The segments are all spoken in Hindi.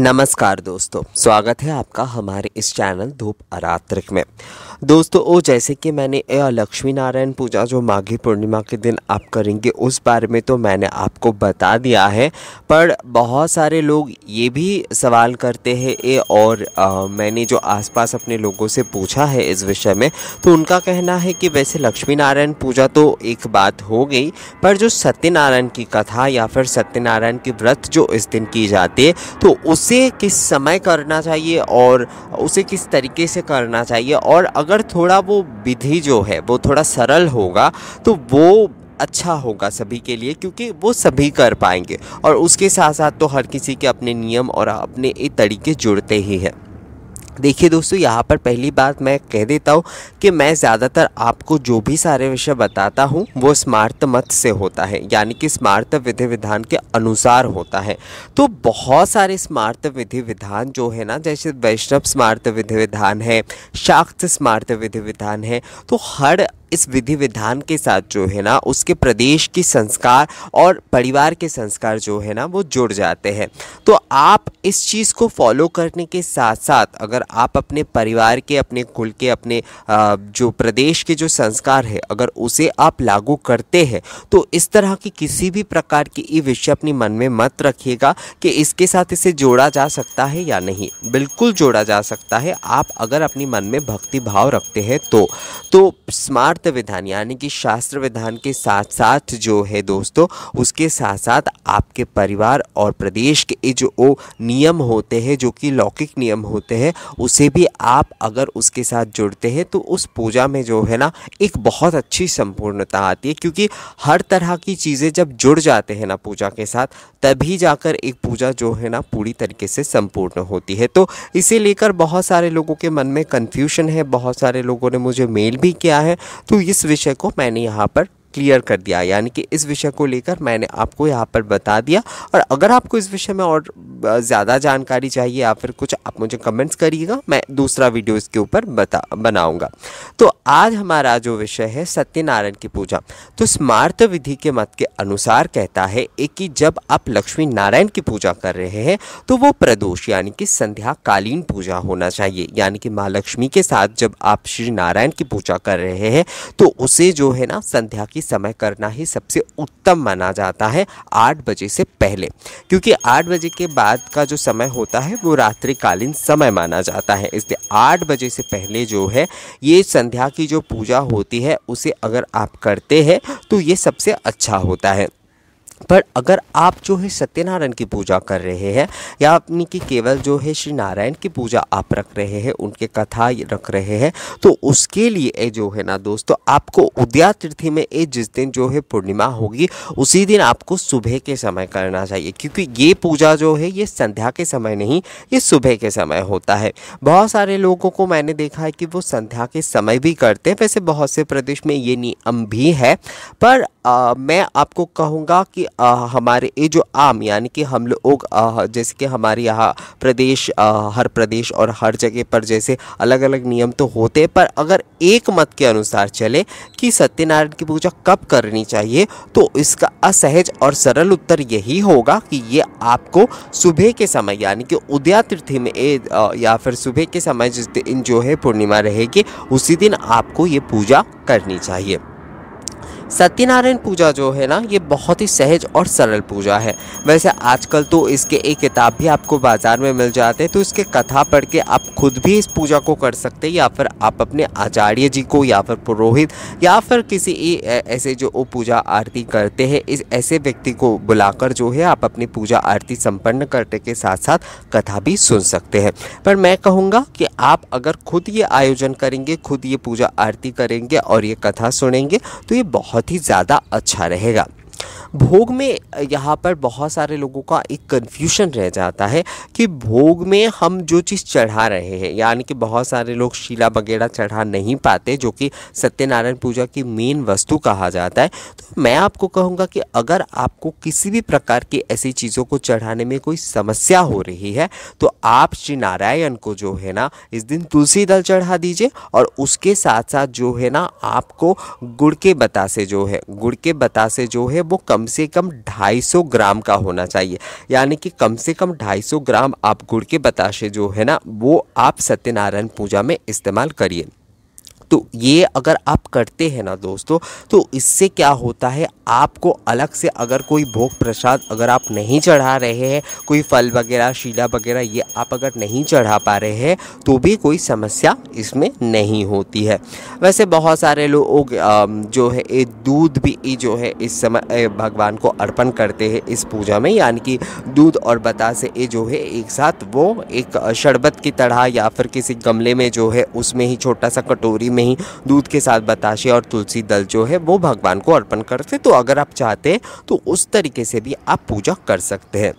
नमस्कार दोस्तों स्वागत है आपका हमारे इस चैनल धूप आरात्रिक में दोस्तों ओ जैसे कि मैंने लक्ष्मी नारायण पूजा जो माघी पूर्णिमा के दिन आप करेंगे उस बारे में तो मैंने आपको बता दिया है पर बहुत सारे लोग ये भी सवाल करते हैं ए और आ, मैंने जो आसपास अपने लोगों से पूछा है इस विषय में तो उनका कहना है कि वैसे लक्ष्मी नारायण पूजा तो एक बात हो गई पर जो सत्यनारायण की कथा या फिर सत्यनारायण की व्रत जो इस दिन की जाती है तो उस उसे किस समय करना चाहिए और उसे किस तरीके से करना चाहिए और अगर थोड़ा वो विधि जो है वो थोड़ा सरल होगा तो वो अच्छा होगा सभी के लिए क्योंकि वो सभी कर पाएंगे और उसके साथ साथ तो हर किसी के अपने नियम और अपने ये तरीके जुड़ते ही हैं देखिए दोस्तों यहाँ पर पहली बात मैं कह देता हूँ कि मैं ज़्यादातर आपको जो भी सारे विषय बताता हूँ वो स्मार्त मत से होता है यानी कि स्मार्त विधि विधान के अनुसार होता है तो बहुत सारे स्मार्त विधि विधान जो है ना जैसे वैष्णव स्मार्त विधि विधान है शाक्त स्मार्त विधि विधान है तो हर इस विधि विधान के साथ जो है ना उसके प्रदेश की संस्कार और परिवार के संस्कार जो है ना वो जुड़ जाते हैं तो आप इस चीज़ को फॉलो करने के साथ साथ अगर आप अपने परिवार के अपने कुल के अपने जो प्रदेश के जो संस्कार है अगर उसे आप लागू करते हैं तो इस तरह की किसी भी प्रकार की ई विषय अपने मन में मत रखिएगा कि इसके साथ इसे जोड़ा जा सकता है या नहीं बिल्कुल जोड़ा जा सकता है आप अगर अपने मन में भक्ति भाव रखते हैं तो, तो स्मार्ट अर्थ विधान यानी कि शास्त्र विधान के साथ साथ जो है दोस्तों उसके साथ साथ आपके परिवार और प्रदेश के जो नियम होते हैं जो कि लौकिक नियम होते हैं उसे भी आप अगर उसके साथ जुड़ते हैं तो उस पूजा में जो है ना एक बहुत अच्छी संपूर्णता आती है क्योंकि हर तरह की चीज़ें जब जुड़ जाते हैं ना पूजा के साथ तभी जाकर एक पूजा जो है ना पूरी तरीके से संपूर्ण होती है तो इसे लेकर बहुत सारे लोगों के मन में कन्फ्यूशन है बहुत सारे लोगों ने मुझे मेल भी किया है तो इस विषय को मैंने यहाँ पर क्लियर कर दिया यानी कि इस विषय को लेकर मैंने आपको यहाँ पर बता दिया और अगर आपको इस विषय में और ज़्यादा जानकारी चाहिए या फिर कुछ आप मुझे कमेंट्स करिएगा मैं दूसरा वीडियो इसके ऊपर बता बनाऊँगा तो आज हमारा जो विषय है सत्यनारायण की पूजा तो स्मार्त विधि के मत के अनुसार कहता है एक कि जब आप लक्ष्मी नारायण की पूजा कर रहे हैं तो वो प्रदोष यानी कि संध्याकालीन पूजा होना चाहिए यानी कि माँ लक्ष्मी के साथ जब आप श्री नारायण की पूजा कर रहे हैं तो उसे जो है ना संध्या की समय करना ही सबसे उत्तम माना जाता है आठ बजे से पहले क्योंकि आठ बजे के बाद का जो समय होता है वो रात्रिकालीन समय माना जाता है इसलिए आठ बजे से पहले जो है ये संध्या की जो पूजा होती है उसे अगर आप करते हैं तो ये सबसे अच्छा होता है पर अगर आप जो है सत्यनारायण की पूजा कर रहे हैं या अपनी कि केवल जो है श्री नारायण की पूजा आप रख रहे हैं उनके कथा रख रहे हैं तो उसके लिए जो है ना दोस्तों आपको उदया तिथि में ए जिस दिन जो है पूर्णिमा होगी उसी दिन आपको सुबह के समय करना चाहिए क्योंकि ये पूजा जो है ये संध्या के समय नहीं ये सुबह के समय होता है बहुत सारे लोगों को मैंने देखा है कि वो संध्या के समय भी करते हैं वैसे बहुत से प्रदेश में ये नियम भी है पर आ, मैं आपको कहूँगा कि आ, हमारे ये जो आम यानी कि हम लोग जैसे कि हमारे यहाँ प्रदेश आ, हर प्रदेश और हर जगह पर जैसे अलग अलग नियम तो होते हैं पर अगर एक मत के अनुसार चले कि सत्यनारायण की पूजा कब करनी चाहिए तो इसका असहज और सरल उत्तर यही होगा कि ये आपको सुबह के समय यानी कि उदया तिथि में ए, या फिर सुबह के समय जिस दिन जो है पूर्णिमा रहेगी उसी दिन आपको ये पूजा करनी चाहिए सत्यनारायण पूजा जो है ना ये बहुत ही सहज और सरल पूजा है वैसे आजकल तो इसके एक किताब भी आपको बाज़ार में मिल जाते हैं तो इसके कथा पढ़ के आप खुद भी इस पूजा को कर सकते हैं या फिर आप अपने आचार्य जी को या फिर पुरोहित या फिर किसी ऐसे जो पूजा आरती करते हैं इस ऐसे व्यक्ति को बुलाकर जो है आप अपनी पूजा आरती संपन्न करने के साथ साथ कथा भी सुन सकते हैं पर मैं कहूँगा कि आप अगर खुद ये आयोजन करेंगे खुद ये पूजा आरती करेंगे और ये कथा सुनेंगे तो ये बहुत बहुत ही ज़्यादा अच्छा रहेगा भोग में यहाँ पर बहुत सारे लोगों का एक कन्फ्यूशन रह जाता है कि भोग में हम जो चीज़ चढ़ा रहे हैं यानी कि बहुत सारे लोग शिला वगैरह चढ़ा नहीं पाते जो कि सत्यनारायण पूजा की मेन वस्तु कहा जाता है तो मैं आपको कहूँगा कि अगर आपको किसी भी प्रकार की ऐसी चीज़ों को चढ़ाने में कोई समस्या हो रही है तो आप श्री नारायण को जो है ना इस दिन तुलसी दल चढ़ा दीजिए और उसके साथ साथ जो है ना आपको गुड़ के बतासे जो है गुड़ के बतासे जो है वो कम कम से कम 250 ग्राम का होना चाहिए यानी कि कम से कम 250 ग्राम आप गुड़ के बताशे जो है ना वो आप सत्यनारायण पूजा में इस्तेमाल करिए तो ये अगर आप करते हैं ना दोस्तों तो इससे क्या होता है आपको अलग से अगर कोई भोग प्रसाद अगर आप नहीं चढ़ा रहे हैं कोई फल वगैरह शीला वगैरह ये आप अगर नहीं चढ़ा पा रहे हैं तो भी कोई समस्या इसमें नहीं होती है वैसे बहुत सारे लोग जो है ये दूध भी जो है इस समय भगवान को अर्पण करते हैं इस पूजा में यानी कि दूध और बतासे ये जो है एक साथ वो एक शरबत की तरह या फिर किसी गमले में जो है उसमें ही छोटा सा कटोरी में ही दूध के साथ बताशे और तुलसी दल जो है वो भगवान को अर्पण करते तो अगर आप चाहते हैं तो उस तरीके से भी आप पूजा कर सकते हैं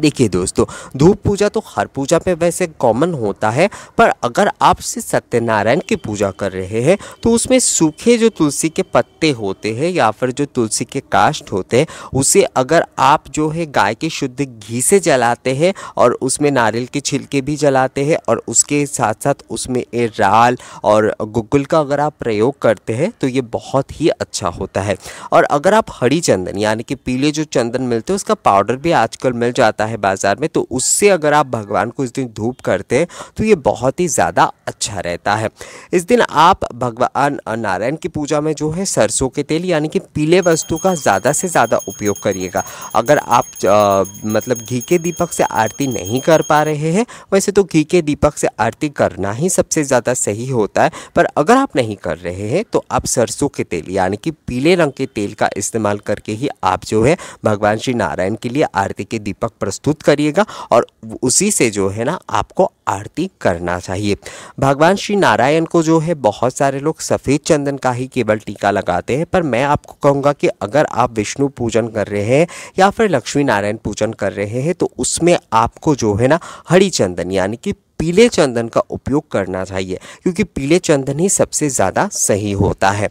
देखिए दोस्तों धूप पूजा तो हर पूजा में वैसे कॉमन होता है पर अगर आप से सत्यनारायण की पूजा कर रहे हैं तो उसमें सूखे जो तुलसी के पत्ते होते हैं या फिर जो तुलसी के काष्ट होते हैं उसे अगर आप जो है गाय के शुद्ध घी से जलाते हैं और उसमें नारियल के छिलके भी जलाते हैं और उसके साथ साथ उसमें राल और गुगुल का अगर आप प्रयोग करते हैं तो ये बहुत ही अच्छा होता है और अगर आप हरी चंदन यानी कि पीले जो चंदन मिलते हैं उसका पाउडर भी आजकल मिल जाता आता है बाज़ार में तो उससे अगर आप भगवान को इस दिन धूप करते हैं तो ये बहुत ही ज़्यादा अच्छा रहता है इस दिन आप भगवान नारायण की पूजा में जो है सरसों के तेल यानी कि पीले वस्तु का ज़्यादा से ज़्यादा उपयोग करिएगा अगर आप आ, मतलब घी के दीपक से आरती नहीं कर पा रहे हैं वैसे तो घी के दीपक से आरती करना ही सबसे ज़्यादा सही होता है पर अगर आप नहीं कर रहे हैं तो आप सरसों के तेल यानी कि पीले रंग के तेल का इस्तेमाल करके ही आप जो है भगवान श्री नारायण के लिए आरती के दीपक प्रस्तुत करिएगा और उसी से जो है ना आपको आरती करना चाहिए भगवान श्री नारायण को जो है बहुत सारे लोग सफ़ेद चंदन का ही केवल टीका लगाते हैं पर मैं आपको कहूँगा कि अगर आप विष्णु पूजन कर रहे हैं या फिर लक्ष्मी नारायण पूजन कर रहे हैं तो उसमें आपको जो है ना हरी चंदन यानी कि पीले चंदन का उपयोग करना चाहिए क्योंकि पीले चंदन ही सबसे ज़्यादा सही होता है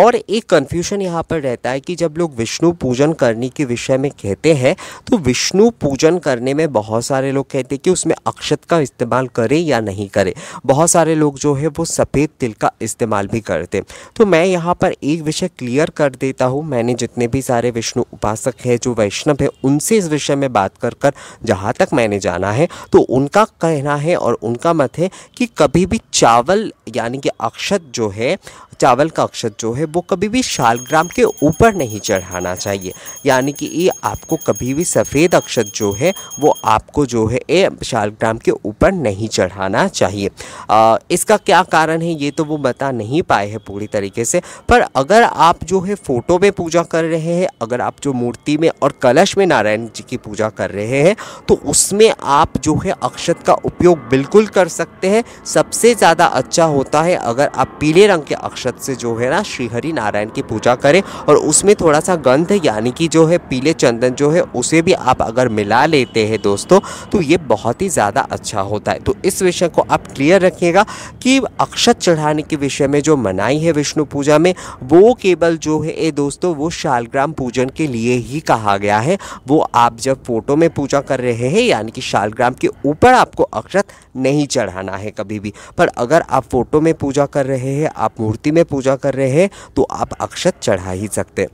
और एक कन्फ्यूज़न यहाँ पर रहता है कि जब लोग विष्णु पूजन करने के विषय में कहते हैं तो विष्णु पूजन करने में बहुत सारे लोग कहते हैं कि उसमें अक्षत का इस्तेमाल करें या नहीं करें बहुत सारे लोग जो है वो सफ़ेद तिल का इस्तेमाल भी करते तो मैं यहाँ पर एक विषय क्लियर कर देता हूँ मैंने जितने भी सारे विष्णु उपासक हैं जो वैष्णव है उनसे इस विषय में बात कर कर जहाँ तक मैंने जाना है तो उनका कहना है और और उनका मत है कि कभी भी चावल यानी कि अक्षत जो है चावल का अक्षत जो है वो कभी भी शालग्राम के ऊपर नहीं चढ़ाना चाहिए यानी कि ये आपको कभी भी सफ़ेद अक्षत जो है वो आपको जो है ये शालग्राम के ऊपर नहीं चढ़ाना चाहिए आ, इसका क्या कारण है ये तो वो बता नहीं पाए हैं पूरी तरीके से पर अगर आप जो है फ़ोटो में पूजा कर रहे हैं अगर आप जो मूर्ति में और कलश में नारायण जी की पूजा कर रहे हैं तो उसमें आप जो है अक्षत का उपयोग बिल्कुल कर सकते हैं सबसे ज़्यादा अच्छा होता है अगर आप पीले रंग के अक्षत से जो है ना श्रीहरि नारायण की पूजा करें और उसमें थोड़ा सा गंध यानी कि जो है पीले चंदन जो है उसे भी आप अगर मिला लेते हैं दोस्तों तो ये बहुत ही ज़्यादा अच्छा होता है तो इस विषय को आप क्लियर रखिएगा कि अक्षत चढ़ाने के विषय में जो मनाई है विष्णु पूजा में वो केवल जो है ए दोस्तों वो शालग्राम पूजन के लिए ही कहा गया है वो आप जब फोटो में पूजा कर रहे हैं यानी कि शालग्राम के ऊपर आपको अक्षत नहीं चढ़ाना है कभी भी पर अगर आप फ़ोटो में पूजा कर रहे हैं आप मूर्ति में पूजा कर रहे हैं तो आप अक्षत चढ़ा ही सकते हैं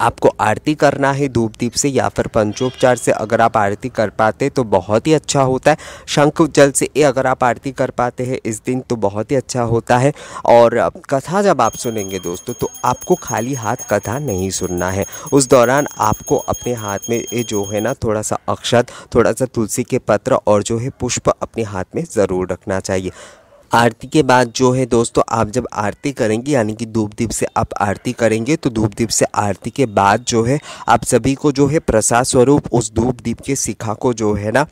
आपको आरती करना है धूप दीप से या फिर पंचोपचार से अगर आप आरती कर पाते तो बहुत ही अच्छा होता है शंख जल से अगर आप आरती कर पाते हैं इस दिन तो बहुत ही अच्छा होता है और कथा जब आप सुनेंगे दोस्तों तो आपको खाली हाथ कथा नहीं सुनना है उस दौरान आपको अपने हाथ में जो है ना थोड़ा सा अक्षत थोड़ा सा तुलसी के पत्र और जो है पुष्प अपने हाथ में ज़रूर रखना चाहिए आरती के बाद जो है दोस्तों आप जब आरती करेंगे यानी कि धूप दीप से आप आरती करेंगे तो धूप दीप से आरती के बाद जो है आप सभी को जो है प्रसाद स्वरूप उस धूप दीप के शिखा को जो है ना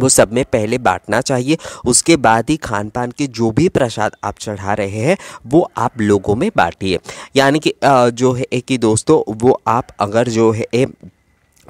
वो सब में पहले बांटना चाहिए उसके बाद ही खान पान के जो भी प्रसाद आप चढ़ा रहे हैं वो आप लोगों में बांटिए यानी कि जो है कि दोस्तों वो आप अगर जो है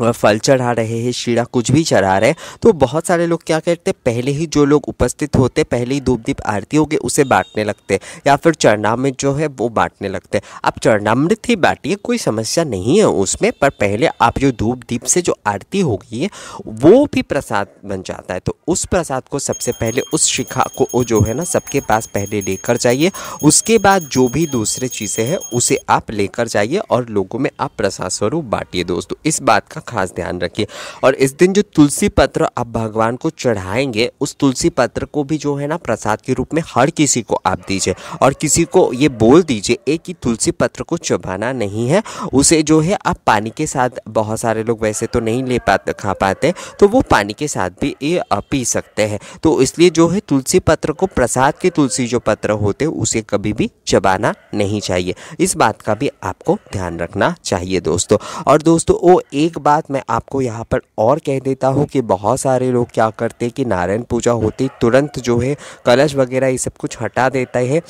फल चढ़ा रहे हैं शीरा कुछ भी चढ़ा रहे हैं तो बहुत सारे लोग क्या करते हैं पहले ही जो लोग उपस्थित होते पहले ही धूप दीप आरती होगी उसे बांटने लगते या फिर चरणामृत जो है वो बांटने लगते आप चरणामृत ही बांटिए कोई समस्या नहीं है उसमें पर पहले आप जो धूप दीप से जो आरती होगी वो भी प्रसाद बन जाता है तो उस प्रसाद को सबसे पहले उस शिखा को जो है ना सबके पास पहले लेकर जाइए उसके बाद जो भी दूसरे चीज़ें हैं उसे आप लेकर जाइए और लोगों में आप प्रसाद स्वरूप बांटिए दोस्तों इस बात का खास ध्यान रखिए और इस दिन जो तुलसी पत्र आप भगवान को चढ़ाएंगे उस तुलसी पत्र को भी जो है ना प्रसाद के रूप में हर किसी को आप दीजिए और किसी को ये बोल दीजिए एक कि तुलसी पत्र को चबाना नहीं है उसे जो है आप पानी के साथ बहुत सारे लोग वैसे तो नहीं ले पाते खा पाते तो वो पानी के साथ भी ये पी सकते हैं तो इसलिए जो है तुलसी पत्र को प्रसाद के तुलसी जो पत्र होते हैं उसे कभी भी चबाना नहीं चाहिए इस बात का भी आपको ध्यान रखना चाहिए दोस्तों और दोस्तों वो एक बार साथ मैं आपको यहाँ पर और कह देता हूँ कि बहुत सारे लोग क्या करते हैं कि नारायण पूजा होती तुरंत जो है कलश वगैरह ये सब कुछ हटा देते हैं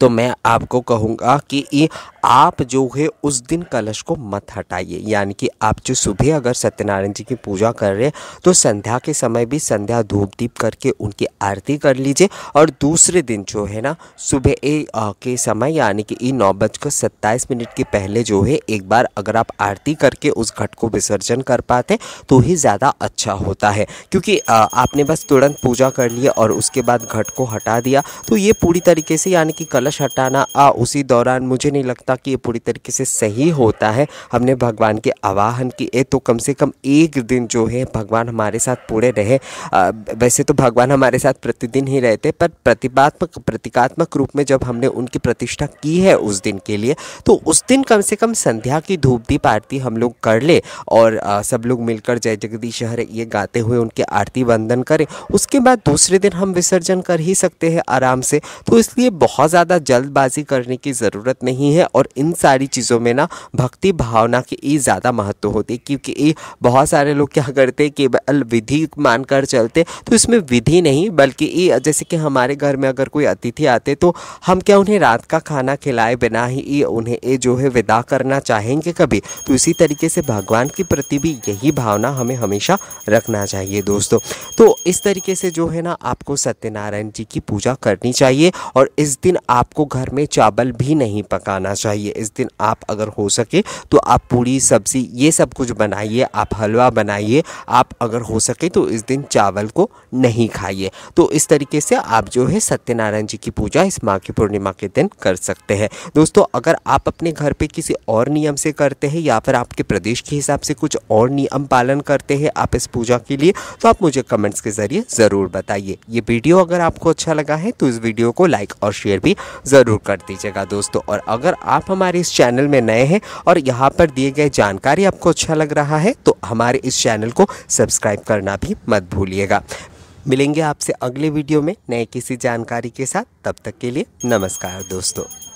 तो मैं आपको कहूँगा कि आप जो है उस दिन कलश को मत हटाइए यानी कि आप जो सुबह अगर सत्यनारायण जी की पूजा कर रहे हैं तो संध्या के समय भी संध्या धूप दीप करके उनकी आरती कर लीजिए और दूसरे दिन जो है ना सुबह ए, के समय यानी कि ई नौ बजकर सत्ताईस मिनट के पहले जो है एक बार अगर आप आरती करके उस घट को विसर्जन कर पाते तो ही ज़्यादा अच्छा होता है क्योंकि आपने बस तुरंत पूजा कर लिया और उसके बाद घट को हटा दिया तो ये पूरी तरीके से यानी कि कलश हटाना आ उसी दौरान मुझे नहीं लगता कि ये पूरी तरीके से सही होता है हमने भगवान के आवाहन किए तो कम से कम एक दिन जो है भगवान हमारे साथ पूरे रहे आ, वैसे तो भगवान हमारे साथ प्रतिदिन ही रहते पर प्रतिपात्मक प्रतीकात्मक रूप में जब हमने उनकी प्रतिष्ठा की है उस दिन के लिए तो उस दिन कम से कम संध्या की धूप दीप आरती हम लोग कर ले और आ, सब लोग मिलकर जय जगदीश हरे ये गाते हुए उनकी आरती वंदन करें उसके बाद दूसरे दिन हम विसर्जन कर ही सकते हैं आराम से तो इसलिए बहुत ज़्यादा जल्दबाजी करने की ज़रूरत नहीं है और इन सारी चीज़ों में ना भक्ति भावना की ये ज़्यादा महत्व होती है क्योंकि ये बहुत सारे लोग क्या करते हैं केवल विधि मानकर चलते तो इसमें विधि नहीं बल्कि ये जैसे कि हमारे घर में अगर कोई अतिथि आते तो हम क्या उन्हें रात का खाना खिलाए बिना ही ये उन्हें ये जो है विदा करना चाहेंगे कभी तो इसी तरीके से भगवान के प्रति भी यही भावना हमें हमेशा रखना चाहिए दोस्तों तो इस तरीके से जो है ना आपको सत्यनारायण जी की पूजा करनी चाहिए और इस दिन आपको घर में चावल भी नहीं पकाना चाहिए इस दिन आप अगर हो सके तो आप पूड़ी सब्ज़ी ये सब कुछ बनाइए आप हलवा बनाइए आप अगर हो सके तो इस दिन चावल को नहीं खाइए तो इस तरीके से आप जो है सत्यनारायण जी की पूजा इस माँ की पूर्णिमा के दिन कर सकते हैं दोस्तों अगर आप अपने घर पर किसी और नियम से करते हैं या फिर आपके प्रदेश के हिसाब से कुछ और नियम पालन करते हैं आप इस पूजा के लिए तो आप मुझे कमेंट्स के ज़रिए ज़रूर बताइए ये वीडियो अगर आपको अच्छा लगा है तो इस वीडियो को लाइक और शेयर भी ज़रूर कर दीजिएगा दोस्तों और अगर आप हमारे इस चैनल में नए हैं और यहाँ पर दिए गए जानकारी आपको अच्छा लग रहा है तो हमारे इस चैनल को सब्सक्राइब करना भी मत भूलिएगा मिलेंगे आपसे अगले वीडियो में नए किसी जानकारी के साथ तब तक के लिए नमस्कार दोस्तों